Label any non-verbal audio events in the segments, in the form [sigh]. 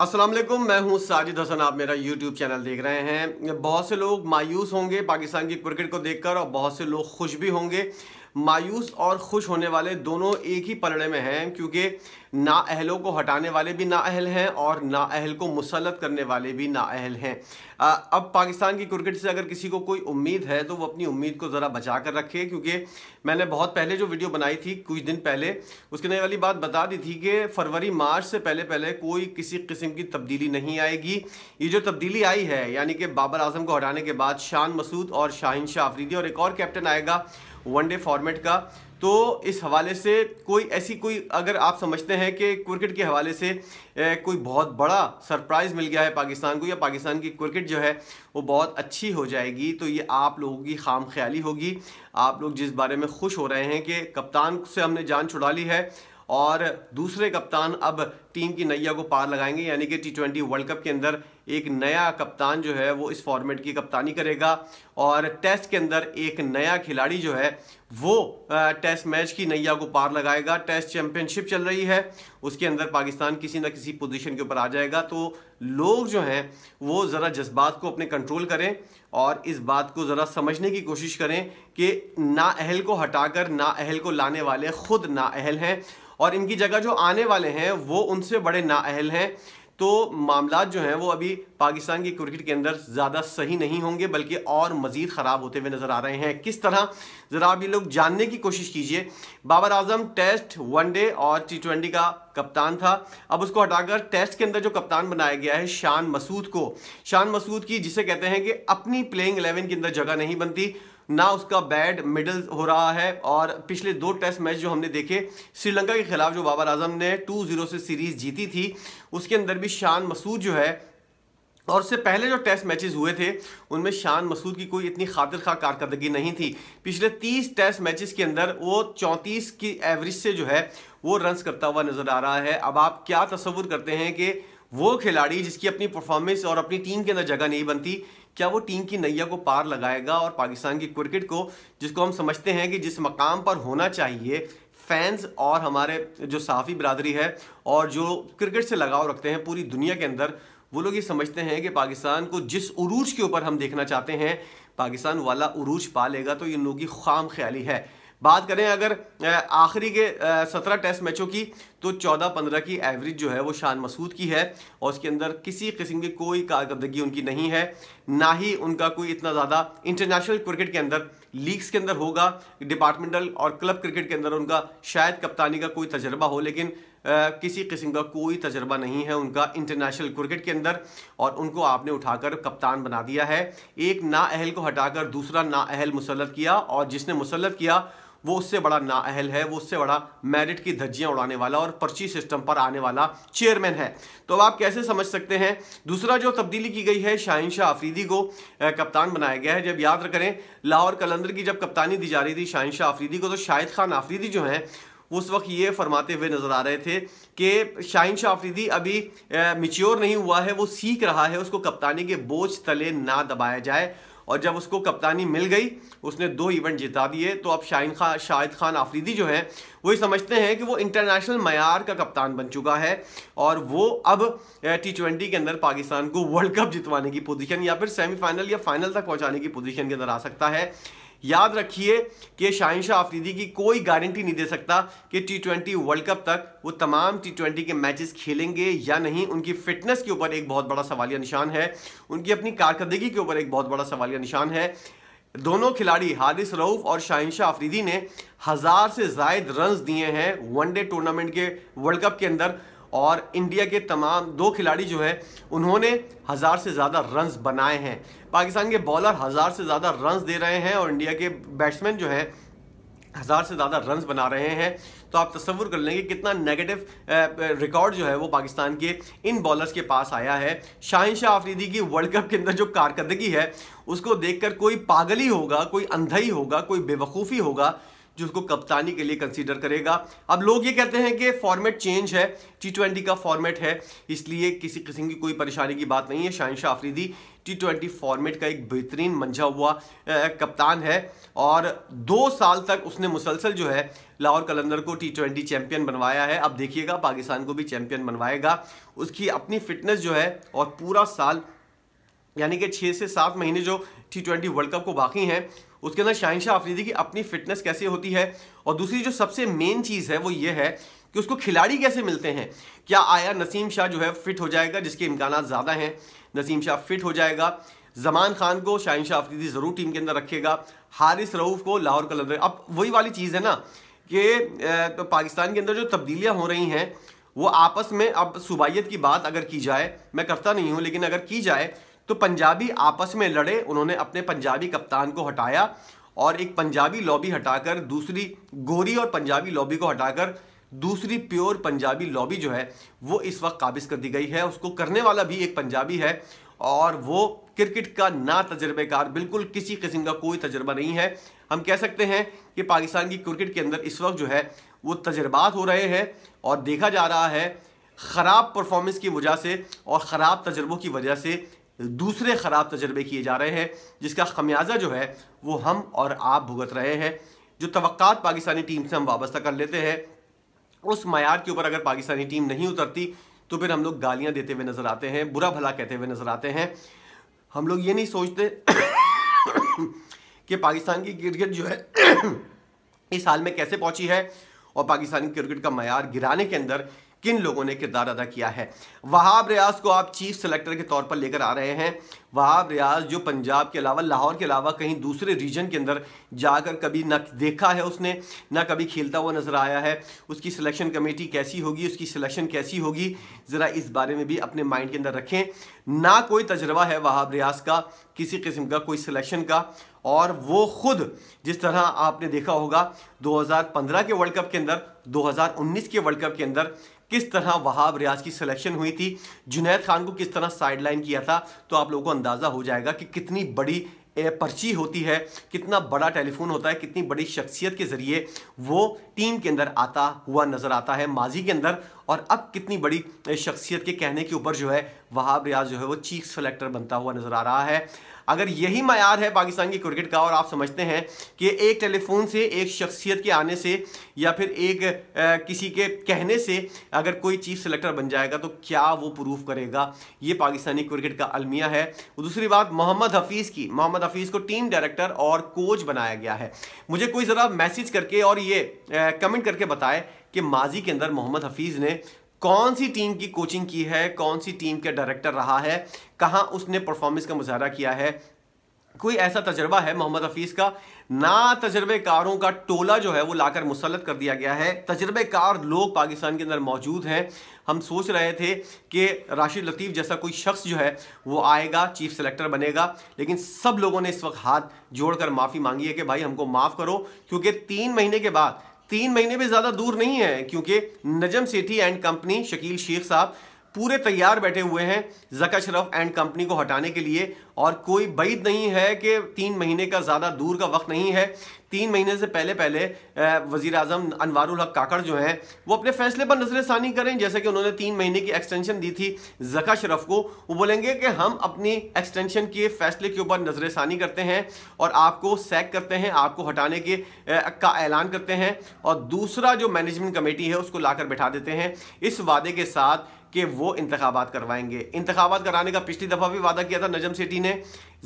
असलम मैं हूं साजिद हसन आप मेरा यूट्यूब चैनल देख रहे हैं बहुत से लोग मायूस होंगे पाकिस्तान की क्रिकेट को देखकर और बहुत से लोग खुश भी होंगे मायूस और खुश होने वाले दोनों एक ही पलड़े में हैं क्योंकि ना अहलों को हटाने वाले भी ना अहल हैं और ना अहल को मुसलत करने वाले भी ना अहल हैं अब पाकिस्तान की क्रिकेट से अगर किसी को कोई उम्मीद है तो वो अपनी उम्मीद को ज़रा बचा कर रखे क्योंकि मैंने बहुत पहले जो वीडियो बनाई थी कुछ दिन पहले उसके नए वाली बात बता दी थी कि फरवरी मार्च से पहले पहले कोई किसी किस्म की तब्दीली नहीं आएगी ये जो तब्दीली आई है यानी कि बाबर आजम को हटाने के बाद शान मसूद और शाहिन शाह आफरीदी और एक और कैप्टन आएगा वन डे फॉर्मेट का तो इस हवाले से कोई ऐसी कोई अगर आप समझते हैं कि क्रिकेट के हवाले से ए, कोई बहुत बड़ा सरप्राइज़ मिल गया है पाकिस्तान को या पाकिस्तान की क्रिकेट जो है वो बहुत अच्छी हो जाएगी तो ये आप लोगों की खाम ख्याली होगी आप लोग जिस बारे में खुश हो रहे हैं कि कप्तान से हमने जान छुड़ा ली है और दूसरे कप्तान अब टीम की नैया को पार लगाएंगे यानी कि टी ट्वेंटी वर्ल्ड कप के अंदर एक नया कप्तान जो है वो इस फॉर्मेट की कप्तानी करेगा और टेस्ट के अंदर एक नया खिलाड़ी जो है वो टेस्ट मैच की नैया को पार लगाएगा टेस्ट चैंपियनशिप चल रही है उसके अंदर पाकिस्तान किसी ना किसी पोजीशन के ऊपर आ जाएगा तो लोग जो हैं वो ज़रा जज्बात को अपने कंट्रोल करें और इस बात को ज़रा समझने की कोशिश करें कि अहल को हटाकर अहल को लाने वाले ख़ुद अहल हैं और इनकी जगह जो आने वाले हैं वो उन उनसे बड़े नाअहल हैं तो मामला जो हैं वो अभी पाकिस्तान की क्रिकेट के अंदर ज़्यादा सही नहीं होंगे बल्कि और मज़ीद ख़राब होते हुए नज़र आ रहे हैं किस तरह ज़रा आप ये लोग जानने की कोशिश कीजिए बाबर आजम टेस्ट वनडे और टी ट्वेंटी का कप्तान था अब उसको हटाकर टेस्ट के अंदर जो कप्तान बनाया गया है शान मसूद को शान मसूद की जिसे कहते हैं कि अपनी प्लेइंग एलेवन के अंदर जगह नहीं बनती ना उसका बैड मिडल हो रहा है और पिछले दो टेस्ट मैच जो हमने देखे श्रीलंका के खिलाफ जो बाबर आजम ने टू जीरो से सीरीज जीती थी उसके अंदर भी शान मसूद जो है और उससे पहले जो टेस्ट मैचेस हुए थे उनमें शान मसूद की कोई इतनी खातिर खा कारकर्दगी नहीं थी पिछले 30 टेस्ट मैचेस के अंदर वो 34 की एवरेज से जो है वो रन्स करता हुआ नज़र आ रहा है अब आप क्या तस्वुर करते हैं कि वो खिलाड़ी जिसकी अपनी परफॉर्मेंस और अपनी टीम के अंदर जगह नहीं बनती क्या वो टीम की नैया को पार लगाएगा और पाकिस्तान की क्रिकेट को जिसको हम समझते हैं कि जिस मकाम पर होना चाहिए फैंस और हमारे जो साफ़ी बरदरी है और जो क्रिकेट से लगाव रखते हैं पूरी दुनिया के अंदर वो लोग ये समझते हैं कि पाकिस्तान को जिस उरूज के ऊपर हम देखना चाहते हैं पाकिस्तान वाला उरूज पा लेगा तो इन लोगों की खाम ख्याली है बात करें अगर आखिरी के सत्रह टेस्ट मैचों की तो चौदह पंद्रह की एवरेज जो है वो शान मसूद की है और उसके अंदर किसी किस्म की कोई कारकर्दगी उनकी नहीं है ना ही उनका कोई इतना ज़्यादा इंटरनेशनल क्रिकेट के अंदर लीग्स के अंदर होगा डिपार्टमेंटल और क्लब क्रिकेट के अंदर उनका शायद कप्तानी का कोई तजर्बा हो लेकिन आ, किसी किस्म का कोई तजर्बा नहीं है उनका इंटरनेशनल क्रिकेट के अंदर और उनको आपने उठाकर कप्तान बना दिया है एक नाअहल को हटाकर दूसरा नाअहल मुसलत किया और जिसने मुसलत किया वो उससे बड़ा नाअहल है वो उससे बड़ा मेरिट की धज्जियाँ उड़ाने वाला और पर्ची सिस्टम पर आने वाला चेयरमैन है तो अब आप कैसे समझ सकते हैं दूसरा जो तब्दीली की गई है शाहिन शाह आफरीदी को कप्तान बनाया गया है जब याद करें लाहौर कलंदर की जब कप्तानी दी जा रही थी शाहिन शाह आफरीदी को तो शाहिद खान आफरीदी जो हैं उस वक्त ये फरमाते हुए नज़र आ रहे थे कि शाहिन शाह आफरीदी अभी मिच्योर नहीं हुआ है वो सीख रहा है उसको कप्तानी के बोझ तले ना दबाया जाए और जब उसको कप्तानी मिल गई उसने दो इवेंट जिता दिए तो अब शाहिन खान शाहिद खान आफरीदी जो है वही समझते हैं कि वो इंटरनेशनल मैार का कप्तान बन चुका है और वो अब टी ट्वेंटी के अंदर पाकिस्तान को वर्ल्ड कप जितवाने की पोजीशन या फिर सेमीफाइनल या फाइनल तक पहुंचाने की पोजीशन के अंदर आ सकता है याद रखिए कि शाहिशाह आफरीदी की कोई गारंटी नहीं दे सकता कि टी ट्वेंटी वर्ल्ड कप तक वो तमाम टी ट्वेंटी के मैचेस खेलेंगे या नहीं उनकी फिटनेस के ऊपर एक बहुत बड़ा सवालिया निशान है उनकी अपनी कारकर्दगी के ऊपर एक बहुत बड़ा सवालिया निशान है दोनों खिलाड़ी हारिस रऊफ और शाहिशाह आफरीदी ने हज़ार से जायद रन दिए हैं वनडे टूर्नामेंट के वर्ल्ड कप के अंदर और इंडिया के तमाम दो खिलाड़ी जो हैं उन्होंने हज़ार से ज़्यादा रन्स बनाए हैं पाकिस्तान के बॉलर हज़ार से ज़्यादा रन्स दे रहे हैं और इंडिया के बैट्समैन जो हैं हज़ार से ज़्यादा रन्स बना रहे हैं तो आप तस्वुर कर लेंगे कितना नेगेटिव रिकॉर्ड जो है वो पाकिस्तान के इन बॉलर्स के पास आया है शाहिन शाह आफरीदी की वर्ल्ड कप के अंदर जो कारकर्दगी है उसको देखकर कोई पागल ही होगा कोई अंधा ही होगा कोई बेवकूफ़ी होगा जो उसको कप्तानी के लिए कंसीडर करेगा अब लोग ये कहते हैं कि फॉर्मेट चेंज है टी ट्वेंटी का फॉर्मेट है इसलिए किसी किस्म की कोई परेशानी की बात नहीं है Shah Afridi T twenty format का एक बेहतरीन मंझा हुआ कप्तान है और दो साल तक उसने मुसलसल जो है लाहौर कलंदर को टी ट्वेंटी चैम्पियन बनवाया है अब देखिएगा पाकिस्तान को भी चैम्पियन बनवाएगा उसकी अपनी फिटनेस जो है और पूरा साल यानी कि छः से सात महीने जो टी ट्वेंटी वर्ल्ड कप को बाकी हैं उसके अंदर शाहिन शाह आफरीदी की अपनी फिटनेस कैसे होती है और दूसरी जो सबसे मेन चीज़ है वो ये है कि उसको खिलाड़ी कैसे मिलते हैं क्या आया नसीम शाह जो है फिट हो जाएगा जिसके इम्कान ज़्यादा हैं नसीम शाह फिट हो जाएगा जमान खान को शाहिन शाह आफरीदी ज़रूर टीम के अंदर रखेगा हारिस रऊफ़ को लाहौर कलंदर अब वही वाली चीज़ है ना कि तो पाकिस्तान के अंदर जो तब्दीलियाँ हो रही हैं वो आपस में अब सूबाइत की बात अगर की जाए मैं करता नहीं हूँ लेकिन अगर की जाए तो पंजाबी आपस में लड़े उन्होंने अपने पंजाबी कप्तान को हटाया और एक पंजाबी लॉबी हटाकर दूसरी गोरी और पंजाबी लॉबी को हटाकर दूसरी प्योर पंजाबी लॉबी जो है वो इस वक्त काबिज कर दी गई है उसको करने वाला भी एक पंजाबी है और वो क्रिकेट का ना तजर्बेकार बिल्कुल किसी किस्म का कोई तजर्बा नहीं है हम कह सकते हैं कि पाकिस्तान की क्रिकेट के अंदर इस वक्त जो है वो तजर्बात हो रहे हैं और देखा जा रहा है ख़राब परफॉर्मेंस की वजह से और ख़राब तजर्बों की वजह से दूसरे ख़राब तजर्बे किए जा रहे हैं जिसका खमियाजा जो है वो हम और आप भुगत रहे हैं जो तवक़ात पाकिस्तानी टीम से हम वाबस्ता कर लेते हैं उस मैार के ऊपर अगर पाकिस्तानी टीम नहीं उतरती तो फिर हम लोग गालियाँ देते हुए नज़र आते हैं बुरा भला कहते हुए नज़र आते हैं हम लोग ये नहीं सोचते [coughs] कि पाकिस्तान की क्रिकेट जो है [coughs] इस हाल में कैसे पहुंची है और पाकिस्तानी क्रिकेट का मैार गिराने के अंदर किन लोगों ने किरदार अदा किया है वहाब रियाज को आप चीफ सेलेक्टर के तौर पर लेकर आ रहे हैं वहाब रियाज जो पंजाब के अलावा लाहौर के अलावा कहीं दूसरे रीजन के अंदर जाकर कभी ना देखा है उसने ना कभी खेलता हुआ नज़र आया है उसकी सिलेक्शन कमेटी कैसी होगी उसकी सिलेक्शन कैसी होगी ज़रा इस बारे में भी अपने माइंड के अंदर रखें ना कोई तजर्बा है वहाब रियाज का किसी किस्म का कोई सिलेक्शन का और वो खुद जिस तरह आपने देखा होगा 2015 के वर्ल्ड कप के अंदर 2019 के वर्ल्ड कप के अंदर किस तरह वहाब रियाज की सिलेक्शन हुई थी जुनेद खान को किस तरह साइडलाइन किया था तो आप लोगों को अंदाज़ा हो जाएगा कि कितनी बड़ी पर्ची होती है कितना बड़ा टेलीफोन होता है कितनी बड़ी शख्सियत के ज़रिए वो टीम के अंदर आता हुआ नज़र आता है माजी के अंदर और अब कितनी बड़ी शख्सियत के कहने के ऊपर जो है वहाब रियाज जो है वो चीफ सेलेक्टर बनता हुआ नज़र आ रहा है अगर यही मैार है पाकिस्तान की क्रिकेट का और आप समझते हैं कि एक टेलीफोन से एक शख्सियत के आने से या फिर एक आ, किसी के कहने से अगर कोई चीफ सेलेक्टर बन जाएगा तो क्या वो प्रूफ करेगा ये पाकिस्तानी क्रिकेट का अलमिया है दूसरी बात मोहम्मद हफीज़ की मोहम्मद हफीज़ को टीम डायरेक्टर और कोच बनाया गया है मुझे कोई ज़रा मैसेज करके और ये कमेंट करके बताएं कि माजी के अंदर मोहम्मद हफीज़ ने कौन सी टीम की कोचिंग की है कौन सी टीम के डायरेक्टर रहा है कहाँ उसने परफॉर्मेंस का मुजाहरा किया है कोई ऐसा तजर्बा है मोहम्मद हफीज़ का ना तजर्बेकारों का टोला जो है वो लाकर मुसलत कर दिया गया है तजर्बेकार लोग पाकिस्तान के अंदर मौजूद हैं हम सोच रहे थे कि राशिद लतीफ़ जैसा कोई शख्स जो है वो आएगा चीफ सेलेक्टर बनेगा लेकिन सब लोगों ने इस वक्त हाथ जोड़कर माफ़ी मांगी है कि भाई हमको माफ़ करो क्योंकि तीन महीने के बाद तीन महीने भी ज़्यादा दूर नहीं है क्योंकि नजम सेठी एंड कंपनी शकील शेख साहब पूरे तैयार बैठे हुए हैं जका शरफ एंड कंपनी को हटाने के लिए और कोई बैद नहीं है कि तीन महीने का ज़्यादा दूर का वक्त नहीं है तीन महीने से पहले पहले वज़ी अजम अनवर हक काकड़ जो हैं वो अपने फैसले पर नजर ानी करें जैसे कि उन्होंने तीन महीने की एक्सटेंशन दी थी जका शरफ को वो बोलेंगे कि हम अपनी एक्सटेंशन के फैसले के ऊपर नजर षानी करते हैं और आपको सैक करते हैं आपको हटाने के का ऐलान करते हैं और दूसरा जो मैनेजमेंट कमेटी है उसको लाकर बैठा देते हैं इस वादे के साथ कि वो इंतबात करवाएंगे इंतबात कराने का पिछली दफ़ा भी वादा किया था नजम सेठी ने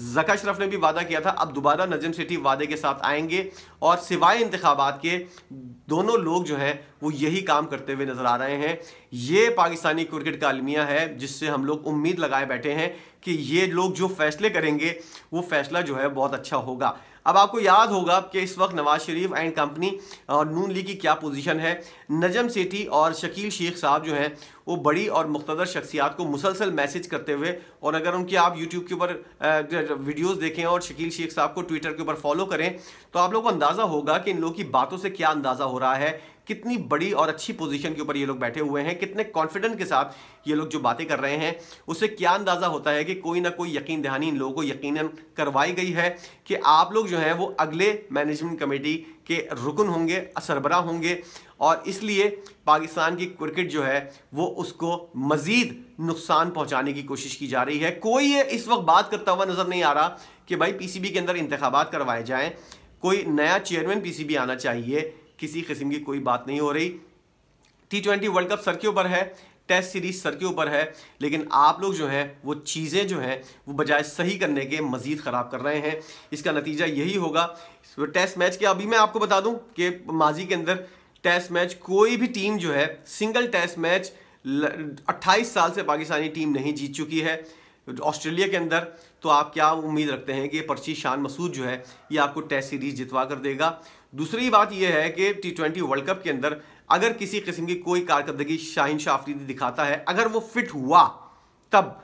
जका शरफ ने भी वादा किया था अब दोबारा नजम सेठी वादे के साथ आएंगे और सिवाय इंतबात के दोनों लोग जो हैं वो यही काम करते हुए नज़र आ रहे हैं ये पाकिस्तानी क्रिकेट का अलमिया है जिससे हम लोग उम्मीद लगाए बैठे हैं कि ये लोग जो फैसले करेंगे वो फैसला जो है बहुत अच्छा होगा अब आपको याद होगा कि इस वक्त नवाज शरीफ एंड कंपनी और नून लीग की क्या पोजीशन है नजम सेठी और शकील शेख साहब जो हैं वो बड़ी और मुख्तर शख्सियात को मुसलसल मैसेज करते हुए और अगर उनकी आप यूट्यूब के ऊपर वीडियोस देखें और शकील शेख साहब को ट्विटर के ऊपर फॉलो करें तो आप लोग को अंदाज़ा होगा कि इन लोगों की बातों से क्या अंदाज़ा हो रहा है कितनी बड़ी और अच्छी पोजीशन के ऊपर ये लोग बैठे हुए हैं कितने कॉन्फिडेंट के साथ ये लोग जो बातें कर रहे हैं उससे क्या अंदाज़ा होता है कि कोई ना कोई यकीन दहानी इन लोगों को यकीन करवाई गई है कि आप लोग जो हैं वो अगले मैनेजमेंट कमेटी के रुकन होंगे सरबरा होंगे और इसलिए पाकिस्तान की क्रिकेट जो है वो उसको मज़ीद नुकसान पहुंचाने की कोशिश की जा रही है कोई इस वक्त बात करता हुआ नज़र नहीं आ रहा कि भाई पीसीबी के अंदर इंतबात करवाए जाएँ कोई नया चेयरमैन पीसीबी आना चाहिए किसी किस्म की कोई बात नहीं हो रही T twenty world cup sir के ऊपर है टेस्ट सीरीज सर के ऊपर है लेकिन आप लोग जो हैं वो चीज़ें जो हैं वो बजाय सही करने के मज़ीद ख़राब कर रहे हैं इसका नतीजा यही होगा टेस्ट तो मैच के अभी मैं आपको बता दूं कि माजी के अंदर टेस्ट मैच कोई भी टीम जो है सिंगल टेस्ट मैच 28 साल से पाकिस्तानी टीम नहीं जीत चुकी है ऑस्ट्रेलिया के अंदर तो आप क्या उम्मीद रखते हैं कि पर्ची शान मसूद जो है ये आपको टेस्ट सीरीज जितवा कर देगा दूसरी बात यह है कि टी ट्वेंटी वर्ल्ड कप के अंदर अगर किसी किस्म की कोई कारकर्दगी शाहिन शाह आफरीदी दिखाता है अगर वो फिट हुआ तब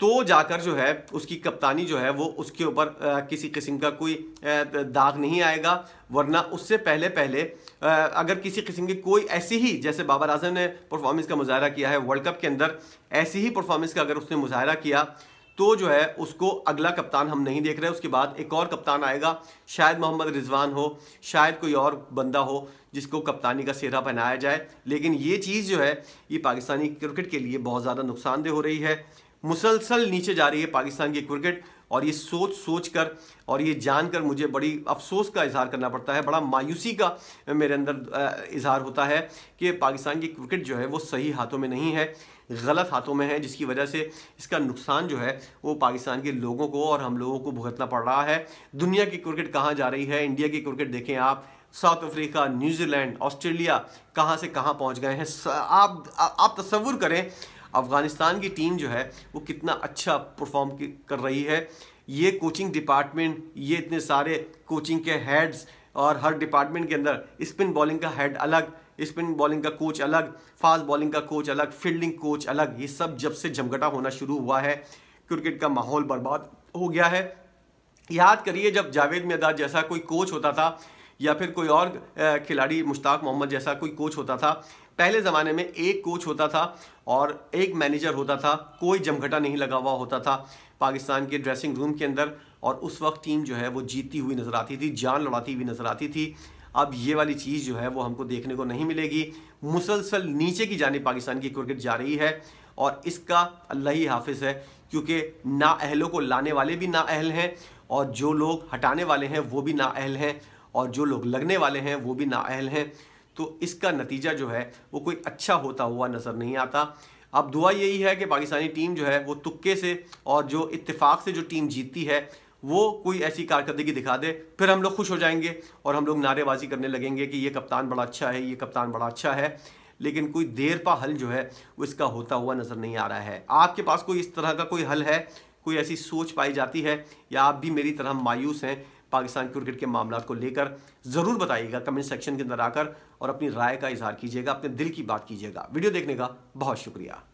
तो जाकर जो है उसकी कप्तानी जो है वो उसके ऊपर किसी किस्म का कोई दाग नहीं आएगा वरना उससे पहले पहले आ, अगर किसी किस्म की कोई ऐसी ही जैसे बाबर आजम ने परफॉर्मेंस का मुजाहरा किया है वर्ल्ड कप के अंदर ऐसी ही परफॉर्मेंस का अगर उसने मुजाहरा किया तो जो है उसको अगला कप्तान हम नहीं देख रहे उसके बाद एक और कप्तान आएगा शायद मोहम्मद रिजवान हो शायद कोई और बंदा हो जिसको कप्तानी का सेहरा पहनाया जाए लेकिन ये चीज़ जो है ये पाकिस्तानी क्रिकेट के लिए बहुत ज़्यादा नुकसानदेह हो रही है मुसलसल नीचे जा रही है पाकिस्तान की क्रिकेट और ये सोच सोच कर और ये जान कर मुझे बड़ी अफसोस का इजहार करना पड़ता है बड़ा मायूसी का मेरे अंदर इजहार होता है कि पाकिस्तान की क्रिकेट जो है वो सही हाथों में नहीं है गलत हाथों में है जिसकी वजह से इसका नुकसान जो है वो पाकिस्तान के लोगों को और हम लोगों को भुगतना पड़ रहा है दुनिया की क्रिकेट कहाँ जा रही है इंडिया की क्रिकेट देखें आप साउथ अफ्रीका न्यूजीलैंड ऑस्ट्रेलिया कहाँ से कहाँ पहुँच गए हैं आप आप तस्वुर करें अफ़गानिस्तान की टीम जो है वो कितना अच्छा परफॉर्म कर रही है ये कोचिंग डिपार्टमेंट ये इतने सारे कोचिंग के हेड्स और हर डिपार्टमेंट के अंदर स्पिन बॉलिंग का हेड अलग स्पिन बॉलिंग का कोच अलग फास्ट बॉलिंग का कोच अलग फील्डिंग कोच अलग ये सब जब से जमघटा होना शुरू हुआ है क्रिकेट का माहौल बर्बाद हो गया है याद करिए जब जावेद मेदाद जैसा कोई कोच होता था या फिर कोई और खिलाड़ी मुश्ताक मोहम्मद जैसा कोई कोच होता था पहले ज़माने में एक कोच होता था और एक मैनेजर होता था कोई जमघटा नहीं लगा हुआ होता था पाकिस्तान के ड्रेसिंग रूम के अंदर और उस वक्त टीम जो है वो जीती हुई नज़र आती थी जान लड़ाती हुई नज़र आती थी अब ये वाली चीज़ जो है वो हमको देखने को नहीं मिलेगी मुसलसल नीचे की जाने पाकिस्तान की क्रिकेट जा रही है और इसका अल्लाह ही हाफिज़ है क्योंकि ना अहलों को लाने वाले भी ना अहल हैं और जो लोग हटाने वाले हैं वो भी ना अहल हैं और जो लोग लगने वाले हैं वो भी ना अहल हैं तो इसका नतीजा जो है वो कोई अच्छा होता हुआ नज़र नहीं आता अब दुआ यही है कि पाकिस्तानी टीम जो है वो तुक्के से और जो इत्तेफाक से जो टीम जीतती है वो कोई ऐसी कारकर्दगी दिखा दे फिर हम लोग खुश हो जाएंगे और हम लोग नारेबाजी करने लगेंगे कि ये कप्तान बड़ा अच्छा है ये कप्तान बड़ा अच्छा है लेकिन कोई देर पा हल जो है वो इसका होता हुआ नज़र नहीं आ रहा है आपके पास कोई इस तरह का कोई हल है कोई ऐसी सोच पाई जाती है या आप भी मेरी तरह मायूस हैं पाकिस्तान क्रिकेट के मामला को लेकर ज़रूर बताइएगा कमेंट सेक्शन के अंदर आकर और अपनी राय का इजहार कीजिएगा अपने दिल की बात कीजिएगा वीडियो देखने का बहुत शुक्रिया